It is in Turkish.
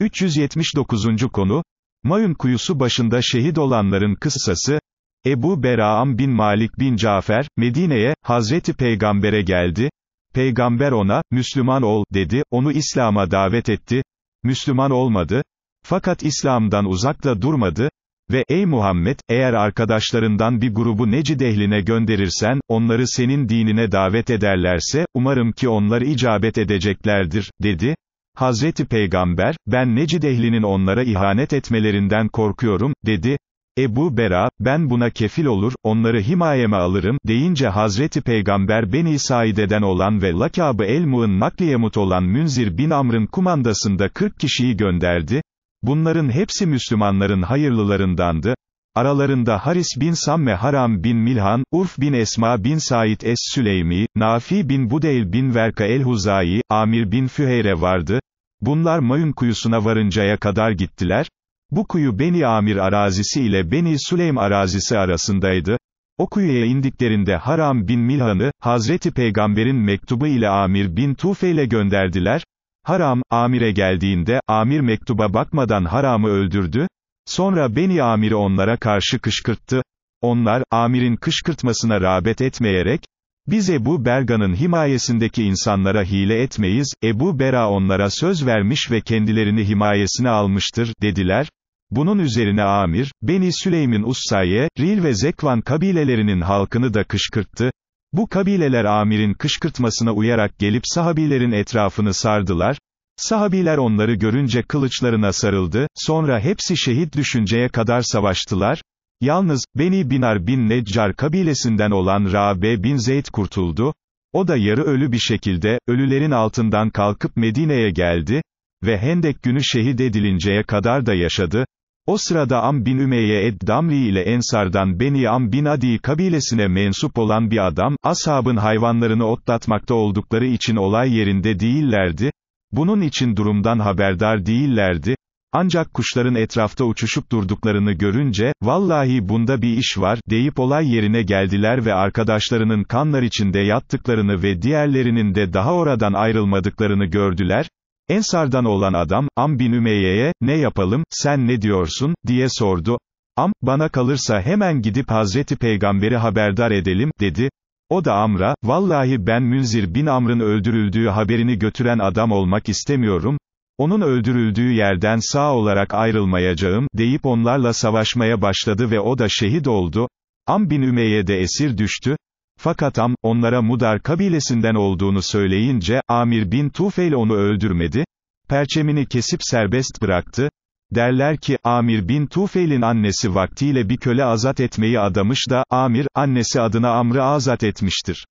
379. konu, Maun kuyusu başında şehit olanların kıssası, Ebu Beraam bin Malik bin Cafer, Medine'ye, Hazreti Peygamber'e geldi, Peygamber ona, Müslüman ol, dedi, onu İslam'a davet etti, Müslüman olmadı, fakat İslam'dan uzakla durmadı, ve ey Muhammed, eğer arkadaşlarından bir grubu Necid ehline gönderirsen, onları senin dinine davet ederlerse, umarım ki onlar icabet edeceklerdir, dedi, Hazreti Peygamber, ben Necid ehlinin onlara ihanet etmelerinden korkuyorum, dedi. Ebu Bera, ben buna kefil olur, onları himayeme alırım, deyince Hazreti Peygamber Beni Said'den olan ve Lakabı el-Mu'ın nakliyemut olan Münzir bin Amr'ın kumandasında 40 kişiyi gönderdi. Bunların hepsi Müslümanların hayırlılarındandı. Aralarında Haris bin Samme Haram bin Milhan, Urf bin Esma bin Said es-Süleymi, Nafi bin Budeyl bin Verka el-Huzayi, Amir bin Füheyre vardı. Bunlar Mayun kuyusuna varıncaya kadar gittiler. Bu kuyu Beni Amir arazisi ile Beni Süleym arazisi arasındaydı. O kuyuya indiklerinde Haram bin Milhan'ı, Hazreti Peygamber'in mektubu ile Amir bin ile gönderdiler. Haram, Amir'e geldiğinde, Amir mektuba bakmadan Haram'ı öldürdü, Sonra Beni Amir'i onlara karşı kışkırttı, onlar, Amir'in kışkırtmasına rağbet etmeyerek, bize bu Berga'nın himayesindeki insanlara hile etmeyiz, Ebu Bera onlara söz vermiş ve kendilerini himayesine almıştır, dediler. Bunun üzerine Amir, Beni Süleym'in Ussaye, Ril ve Zekvan kabilelerinin halkını da kışkırttı. Bu kabileler Amir'in kışkırtmasına uyarak gelip sahabilerin etrafını sardılar. Sahabiler onları görünce kılıçlarına sarıldı, sonra hepsi şehit düşünceye kadar savaştılar, yalnız, Beni Binar bin Neccar kabilesinden olan Rabe bin Zeyd kurtuldu, o da yarı ölü bir şekilde, ölülerin altından kalkıp Medine'ye geldi, ve Hendek günü şehit edilinceye kadar da yaşadı, o sırada Am bin Ümeyye Ed-Damri ile Ensardan Beni Am bin Adi kabilesine mensup olan bir adam, ashabın hayvanlarını otlatmakta oldukları için olay yerinde değillerdi, bunun için durumdan haberdar değillerdi, ancak kuşların etrafta uçuşup durduklarını görünce, vallahi bunda bir iş var, deyip olay yerine geldiler ve arkadaşlarının kanlar içinde yattıklarını ve diğerlerinin de daha oradan ayrılmadıklarını gördüler, Ensardan olan adam, Am bin Ümeyye'ye, ne yapalım, sen ne diyorsun, diye sordu. Am, bana kalırsa hemen gidip Hazreti Peygamber'i haberdar edelim, dedi. O da Amr'a, vallahi ben Münzir bin Amr'ın öldürüldüğü haberini götüren adam olmak istemiyorum, onun öldürüldüğü yerden sağ olarak ayrılmayacağım, deyip onlarla savaşmaya başladı ve o da şehit oldu, Am bin Ümeyye de esir düştü, fakat Am, onlara Mudar kabilesinden olduğunu söyleyince, Amir bin Tufeil onu öldürmedi, perçemini kesip serbest bıraktı, Derler ki, Amir bin Tufel'in annesi vaktiyle bir köle azat etmeyi adamış da, Amir, annesi adına Amr'ı azat etmiştir.